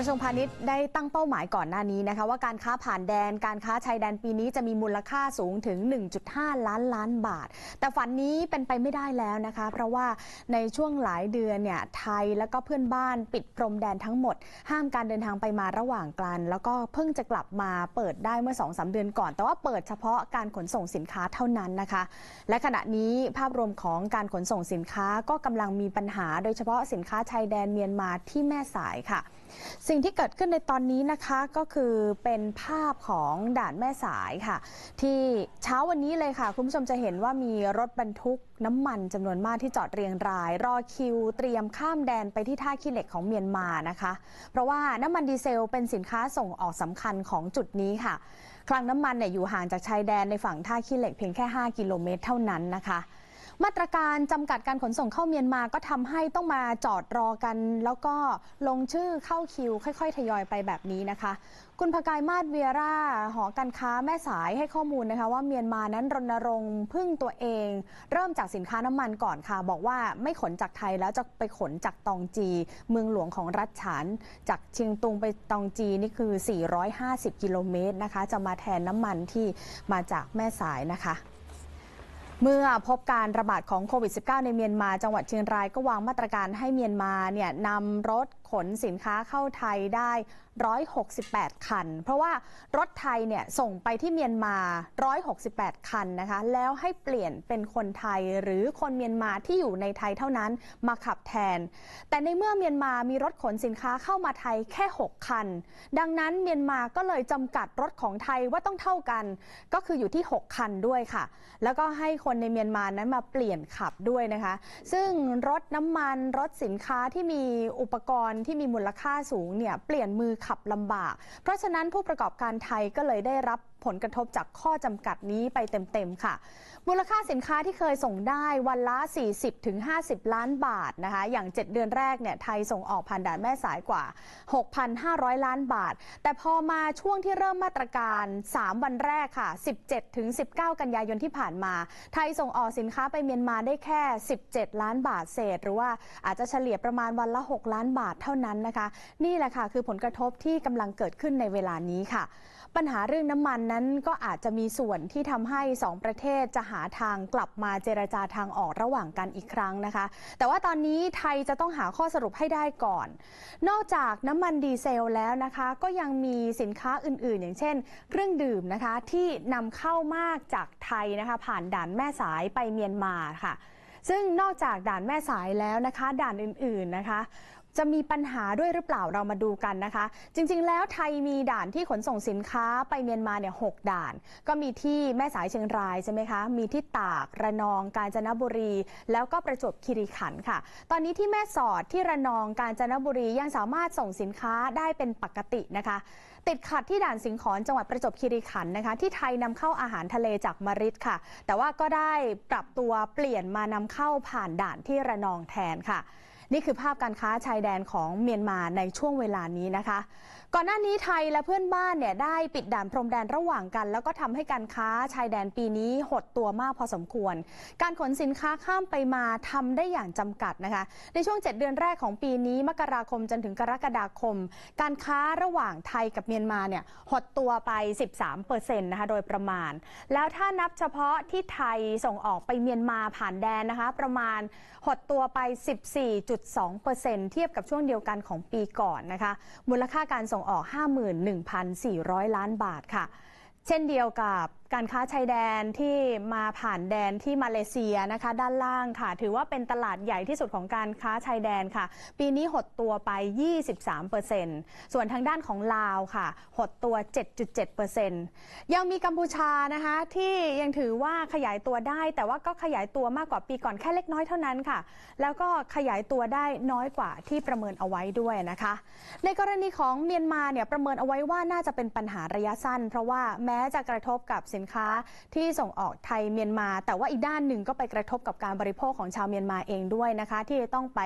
ระทรวงพาณิชย์ได้ตั้งเป้าหมายก่อนหน้านี้นะคะ ว่าการค้าผ่านแดนการค้าชายแดนปีนี้จะมีมูลค่าสูงถึง 1.5 ล้านล้านบาท แต่ฝันนี้เป็นไปไม่ได้แล้วนะคะ เพราะว่าในช่วงหลายเดือนเนี่ยไทยและก็เพื่อนบ้านปิดพรมแดนทั้งหมด ห้ามการเดินทางไปมาระหว่างกัน แล้วก็เพิ่งจะกลับมาเปิดได้เมื่อ2อสเดือนก่อน แต่ว่าเปิดเฉพาะการขนส่งสินค้าเท่านั้นนะคะ และขณะนี้ภาพรวมของการขนส่งสินค้าก็กำลังมีปัญหา โดยเฉพาะสินค้าชายแดนเมียนมาที่แม่สายค่ะสิ่งที่เกิดขึ้นในตอนนี้นะคะก็คือเป็นภาพของด่านแม่สายค่ะ ที่เช้าวันนี้เลยค่ะ คุณผู้ชมจะเห็นว่ามีรถบรรทุก น้ำมัน จำนวนมากที่จอดเรียงราย รอคิวเตรียมข้ามแดนไปที่ท่าขี้เหล็กของเมียนมานะคะ เพราะว่าน้ำมันดีเซล เป็นสินค้าส่งออกสำคัญของจุดนี้ค่ะคลังน้ำมันเนี่ยอยู่ห่างจากชายแดนในฝั่งท่าขี้เหล็กเพียงแค่ 5 กิโลเมตร เท่านั้นนะคะมาตรการจำกัดการขนส่งเข้าเมียนมาก็ทำให้ต้องมาจอดรอกัน แล้วก็ลงชื่อเข้าคิวค่อย ๆทยอยไปแบบนี้นะคะ คุณพกายมาดเวียราหอการค้าแม่สายให้ข้อมูลนะคะว่าเมียนมานั้นรณรงค์พึ่งตัวเอง เริ่มจากสินค้าน้ำมันก่อนค่ะ บอกว่าไม่ขนจากไทยแล้วจะไปขนจากตองจี เมืองหลวงของรัฐฉานจากเชียงตุงไปตองจีนี่คือ 450 กิโลเมตรนะคะ จะมาแทนน้ำมันที่มาจากแม่สายนะคะเมื่อพบการระบาดของโควิด -19 ในเมียนมา จังหวัดเชียงรายก็วางมาตรการให้เมียนมาเนี่ยนำรถขนสินค้าเข้าไทยได้ 168 คัน เพราะว่ารถไทยเนี่ยส่งไปที่เมียนมา 168 คันนะคะ แล้วให้เปลี่ยนเป็นคนไทยหรือคนเมียนมาที่อยู่ในไทยเท่านั้นมาขับแทน แต่ในเมื่อเมียนมา มีรถขนสินค้าเข้ามาไทยแค่ 6 คัน ดังนั้นเมียนมาก็เลยจำกัดรถของไทยว่าต้องเท่ากัน ก็คืออยู่ที่ 6 คันด้วยค่ะ แล้วก็ให้คนในเมียนมานั้นมาเปลี่ยนขับด้วยนะคะ ซึ่งรถน้ำมัน รถสินค้าที่มีอุปกรณ์ที่มีมูลค่าสูงเนี่ย เปลี่ยนมือขับลำบาก เพราะฉะนั้นผู้ประกอบการไทยก็เลยได้รับผลกระทบจากข้อจำกัดนี้ไปเต็มๆค่ะ มูลค่าสินค้าที่เคยส่งได้วันละ 40-50 ล้านบาทนะคะ อย่าง 7 เดือนแรกเนี่ยไทยส่งออกผ่านด่านแม่สายกว่า 6,500 ล้านบาท แต่พอมาช่วงที่เริ่มมาตรการ 3 วันแรกค่ะ 17-19 กันยายนที่ผ่านมา ไทยส่งออกสินค้าไปเมียนมาได้แค่ 17 ล้านบาทเศษ หรือว่าอาจจะเฉลี่ยประมาณวันละ 6 ล้านบาทเท่านั้นนะคะ นี่แหละค่ะคือผลกระทบที่กำลังเกิดขึ้นในเวลานี้ค่ะ ปัญหาเรื่องน้ำมันนั้นก็อาจจะมีส่วนที่ทำให้สองประเทศจะหาทางกลับมาเจรจาทางออกระหว่างกันอีกครั้งนะคะ แต่ว่าตอนนี้ไทยจะต้องหาข้อสรุปให้ได้ก่อน นอกจากน้ำมันดีเซลแล้วนะคะ ก็ยังมีสินค้าอื่นๆ อย่างเช่น เครื่องดื่มนะคะที่นำเข้ามากจากไทยนะคะ ผ่านด่านแม่สายไปเมียนมาค่ะ ซึ่งนอกจากด่านแม่สายแล้วนะคะ ด่านอื่นๆนะคะจะมีปัญหาด้วยหรือเปล่าเรามาดูกันนะคะ จริงๆแล้วไทยมีด่านที่ขนส่งสินค้าไปเมียนมาเนี่ยหด่าน ก็มีที่แม่สายเชียงรายใช่ไหมคะมีที่ตากระนอง กาญจนบุรี แล้วก็ประจวบคีรีขันธ์ค่ะ ตอนนี้ที่แม่สอดที่ระนองกาญจนบุรียังสามารถส่งสินค้าได้เป็นปกตินะคะ ติดขัดที่ด่านสิงขอนจังหวัดประจวบคีรีขันธ์นะคะ ที่ไทยนำเข้าอาหารทะเลจากมริดค่ะ แต่ว่าก็ได้ปรับตัวเปลี่ยนมานำเข้าผ่านด่านที่ระนองแทนค่ะนี่คือภาพการค้าชายแดนของเมียนมาในช่วงเวลานี้นะคะก่อนหน้านี้ไทยและเพื่อนบ้านเนี่ยได้ปิดด่านพรมแดนระหว่างกัน แล้วก็ทำให้การค้าชายแดนปีนี้หดตัวมากพอสมควร การขนสินค้าข้ามไปมาทำได้อย่างจำกัดนะคะ ในช่วง 7 เดือนแรกของปีนี้มกราคมจนถึงกรกฎาคม การค้าระหว่างไทยกับเมียนมาเนี่ยหดตัวไป 13เปอร์เซ็นต์นะคะโดยประมาณ แล้วถ้านับเฉพาะที่ไทยส่งออกไปเมียนมาผ่านแดนนะคะประมาณหดตัวไป 14.2เปอร์เซ็นต์เทียบกับช่วงเดียวกันของปีก่อนนะคะ มูลค่าการส่ง่งออก 51,400 ล้านบาทค่ะ เช่นเดียวกับการค้าชายแดนที่มาผ่านแดนที่มาเลเซียนะคะ ด้านล่างค่ะถือว่าเป็นตลาดใหญ่ที่สุดของการค้าชายแดนค่ะ ปีนี้หดตัวไป 23%ส่วนทางด้านของลาวค่ะหดตัว 7.7%ยังมีกัมพูชานะคะที่ยังถือว่าขยายตัวได้แต่ว่าก็ขยายตัวมากกว่าปีก่อนแค่เล็กน้อยเท่านั้นค่ะแล้วก็ขยายตัวได้น้อยกว่าที่ประเมินเอาไว้ด้วยนะคะ ในกรณีของเมียนมาเนี่ยประเมินเอาไว้ว่าน่าจะเป็นปัญหาระยะสั้น เพราะว่าแม้จะกระทบกับสินินค้าที่ส่งออกไทยเมียนมา แต่ว่าอีกด้านหนึ่งก็ไปกระทบกับการบริโภคของชาวเมียนมาเองด้วยนะคะ ที่ต้องไป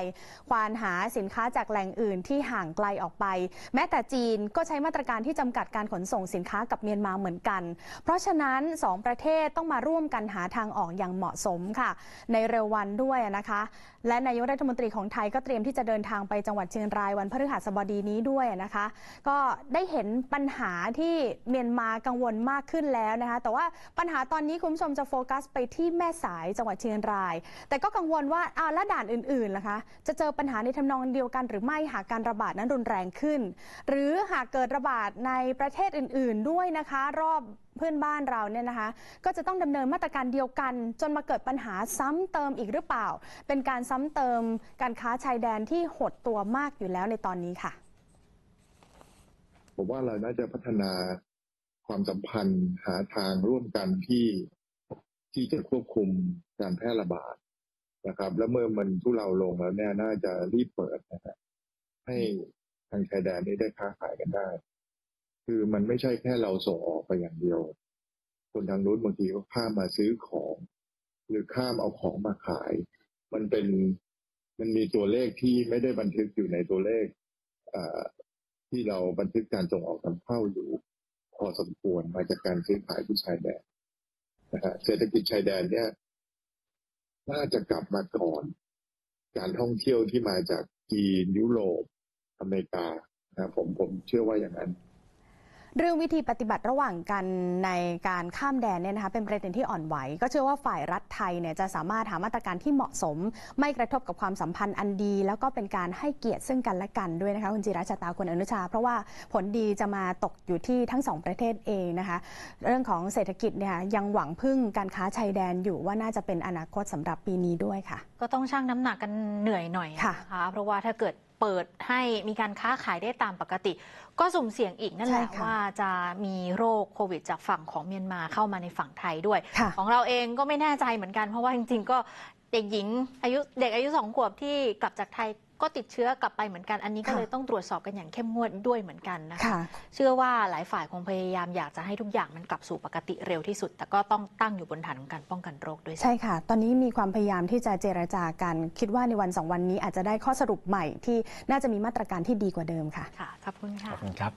ควานหาสินค้าจากแหล่งอื่น ที่ห่างไกลออกไป แม้แต่จีนก็ใช้มาตรการที่จำกัดการขนส่งสินค้ากับเมียนมาเหมือนกัน เพราะฉะนั้น 2 ประเทศต้องมาร่วมกันหาทางออกอย่างเหมาะสมค่ะ ในเร็ววันด้วยนะคะ และนายกรัฐมนตรีของไทยก็เตรียมที่จะเดินทางไปจังหวัดเชียงรายวันพฤหัสบดีนี้ด้วยนะคะ ก็ได้เห็นปัญหาที่เมียนมากังวลมากขึ้นแล้วนะคะแต่ว่าปัญหาตอนนี้คุณผู้ชมจะโฟกัสไปที่แม่สายจังหวัดเชียงราย แต่ก็กังวลว่าอาและด่านอื่นๆล่ะคะ จะเจอปัญหาในทำนองเดียวกัน หรือไม่หากการระบาดนั้นรุนแรงขึ้น หรือหากเกิดระบาดในประเทศอื่นๆด้วยนะคะ รอบเพื่อนบ้านเราเนี่ยนะคะ ก็จะต้องดำเนินมาตรการเดียวกัน จนมาเกิดปัญหาซ้ำเติมอีกหรือเปล่า เป็นการซ้ำเติมการค้าชายแดนที่หดตัวมากอยู่แล้วในตอนนี้ค่ะผมว่าเราน่าจะพัฒนาความสัมพันธ์หาทางร่วมกันที่ที่จะควบคุมการแพร่ระบาดนะครับ แล้วเมื่อมันทุเราลงแล้วเนี่ยน่าจะรีบเปิดนะฮะให้ทางชายแดนนี้ได้ค้าขายกันได้ คือมันไม่ใช่แค่เราส่งออกไปอย่างเดียว คนทางนู้นบางทีก็ข้ามมาซื้อของหรือข้ามเอาของมาขาย มันเป็นมันมีตัวเลขที่ไม่ได้บันทึกอยู่ในตัวเลขที่เราบันทึกการส่งออกนำเข้าอยู่พอสมควรมาจากการซื้อขายที่ชายแดนนะฮะเศรษฐกิจชายแดนเนี่ยน่าจะกลับมาก่อน การท่องเที่ยวที่มาจากจีนยุโรป อเมริกานะผมผมเชื่อว่าอย่างนั้นเรื่องวิธีปฏิบัติระหว่างกันในการข้ามแดนเนี่ยนะคะเป็นประเด็นที่อ่อนไหว ก็เชื่อว่าฝ่ายรัฐไทยเนี่ยจะสามารถหามาตรการที่เหมาะสม ไม่กระทบกับความสัมพันธ์อันดี แล้วก็เป็นการให้เกียรติซึ่งกันและกันด้วยนะคะคุณจิราชตาคุณอนุชา เพราะว่าผลดีจะมาตกอยู่ที่ทั้งสองประเทศเองนะคะเรื่องของเศรษฐกิจเนี่ยยังหวังพึ่งการค้าชายแดนอยู่ว่าน่าจะเป็นอนาคตสำหรับปีนี้ด้วยค่ะก็ต้องชั่งน้ำหนักกันเหนื่อยหน่อยคะคะเพราะว่าถ้าเกิดเปิดให้มีการค้าขายได้ตามปกติ ก็สุ่มเสี่ยงอีกนั่นแหละว่าจะมีโรคโควิดจากฝั่งของเมียนมาเข้ามาในฝั่งไทยด้วย ของเราเองก็ไม่แน่ใจเหมือนกันเพราะว่าจริงๆ ก็เด็กหญิง อายุเด็กอายุสองขวบที่กลับจากไทยก็ติดเชื้อกลับไปเหมือนกันอันนี้ก็เลยต้องตรวจสอบกันอย่างเข้มงวดด้วยเหมือนกันนะคะ เชื่อว่าหลายฝ่ายคงพยายามอยากจะให้ทุกอย่างมันกลับสู่ปกติเร็วที่สุด แต่ก็ต้องตั้งอยู่บนฐานของการป้องกันโรคด้วยใช่ค่ะ ตอนนี้มีความพยายามที่จะเจรจากัน คิดว่าในวันสองวันนี้อาจจะได้ข้อสรุปใหม่ที่น่าจะมีมาตรการที่ดีกว่าเดิมค่ะ ค่ะขอบคุณค่ะขอบคุณครับ